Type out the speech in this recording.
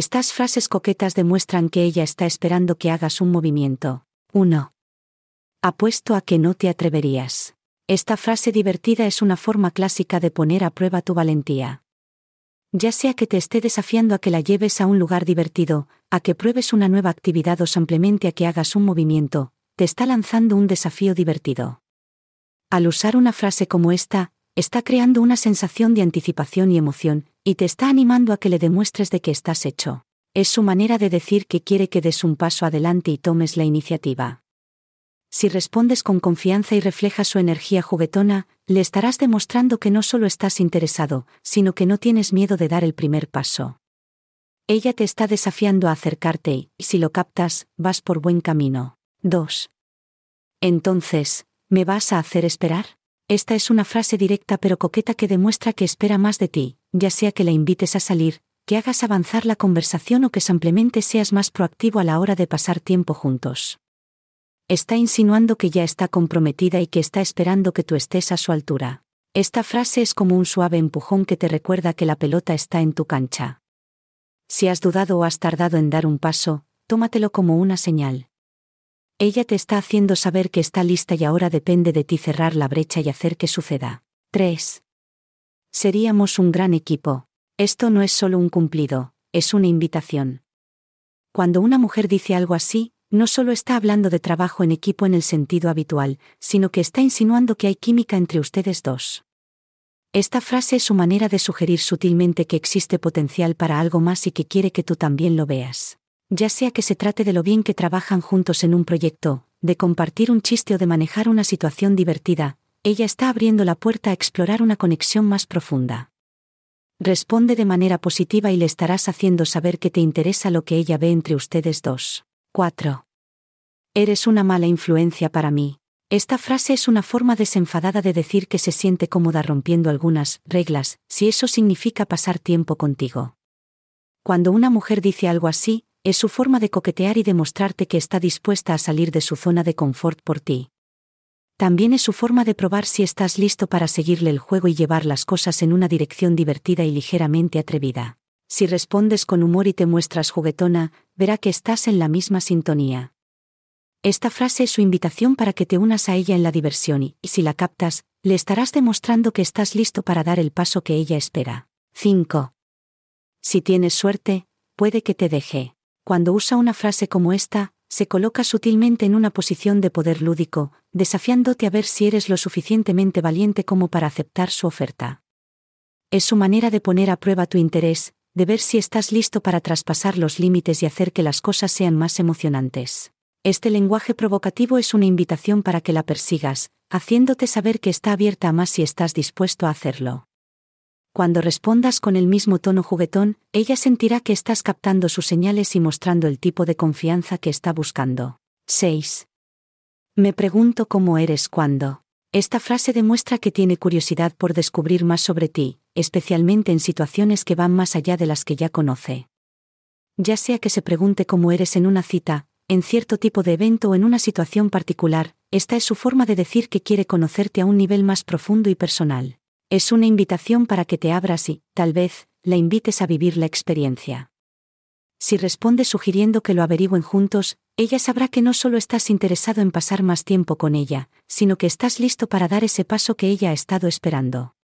Estas frases coquetas demuestran que ella está esperando que hagas un movimiento. 1. Apuesto a que no te atreverías. Esta frase divertida es una forma clásica de poner a prueba tu valentía. Ya sea que te esté desafiando a que la lleves a un lugar divertido, a que pruebes una nueva actividad o simplemente a que hagas un movimiento, te está lanzando un desafío divertido. Al usar una frase como esta, está creando una sensación de anticipación y emoción, y te está animando a que le demuestres de que estás hecho. Es su manera de decir que quiere que des un paso adelante y tomes la iniciativa. Si respondes con confianza y reflejas su energía juguetona, le estarás demostrando que no solo estás interesado, sino que no tienes miedo de dar el primer paso. Ella te está desafiando a acercarte y, si lo captas, vas por buen camino. 2. Entonces, ¿me vas a hacer esperar? Esta es una frase directa pero coqueta que demuestra que espera más de ti, ya sea que la invites a salir, que hagas avanzar la conversación o que simplemente seas más proactivo a la hora de pasar tiempo juntos. Está insinuando que ya está comprometida y que está esperando que tú estés a su altura. Esta frase es como un suave empujón que te recuerda que la pelota está en tu cancha. Si has dudado o has tardado en dar un paso, tómatelo como una señal. Ella te está haciendo saber que está lista y ahora depende de ti cerrar la brecha y hacer que suceda. 3. Seríamos un gran equipo. Esto no es solo un cumplido, es una invitación. Cuando una mujer dice algo así, no solo está hablando de trabajo en equipo en el sentido habitual, sino que está insinuando que hay química entre ustedes dos. Esta frase es su manera de sugerir sutilmente que existe potencial para algo más y que quiere que tú también lo veas. Ya sea que se trate de lo bien que trabajan juntos en un proyecto, de compartir un chiste o de manejar una situación divertida, ella está abriendo la puerta a explorar una conexión más profunda. Responde de manera positiva y le estarás haciendo saber que te interesa lo que ella ve entre ustedes dos. 4. Eres una mala influencia para mí. Esta frase es una forma desenfadada de decir que se siente cómoda rompiendo algunas reglas, si eso significa pasar tiempo contigo. Cuando una mujer dice algo así, es su forma de coquetear y demostrarte que está dispuesta a salir de su zona de confort por ti. También es su forma de probar si estás listo para seguirle el juego y llevar las cosas en una dirección divertida y ligeramente atrevida. Si respondes con humor y te muestras juguetona, verá que estás en la misma sintonía. Esta frase es su invitación para que te unas a ella en la diversión y, si la captas, le estarás demostrando que estás listo para dar el paso que ella espera. 5. Si tienes suerte, puede que te deje. Cuando usa una frase como esta, se coloca sutilmente en una posición de poder lúdico, desafiándote a ver si eres lo suficientemente valiente como para aceptar su oferta. Es su manera de poner a prueba tu interés, de ver si estás listo para traspasar los límites y hacer que las cosas sean más emocionantes. Este lenguaje provocativo es una invitación para que la persigas, haciéndote saber que está abierta a más si estás dispuesto a hacerlo. Cuando respondas con el mismo tono juguetón, ella sentirá que estás captando sus señales y mostrando el tipo de confianza que está buscando. 6. Me pregunto cómo eres cuando. Esta frase demuestra que tiene curiosidad por descubrir más sobre ti, especialmente en situaciones que van más allá de las que ya conoce. Ya sea que se pregunte cómo eres en una cita, en cierto tipo de evento o en una situación particular, esta es su forma de decir que quiere conocerte a un nivel más profundo y personal. Es una invitación para que te abras y, tal vez, la invites a vivir la experiencia. Si responde sugiriendo que lo averigüen juntos, ella sabrá que no solo estás interesado en pasar más tiempo con ella, sino que estás listo para dar ese paso que ella ha estado esperando.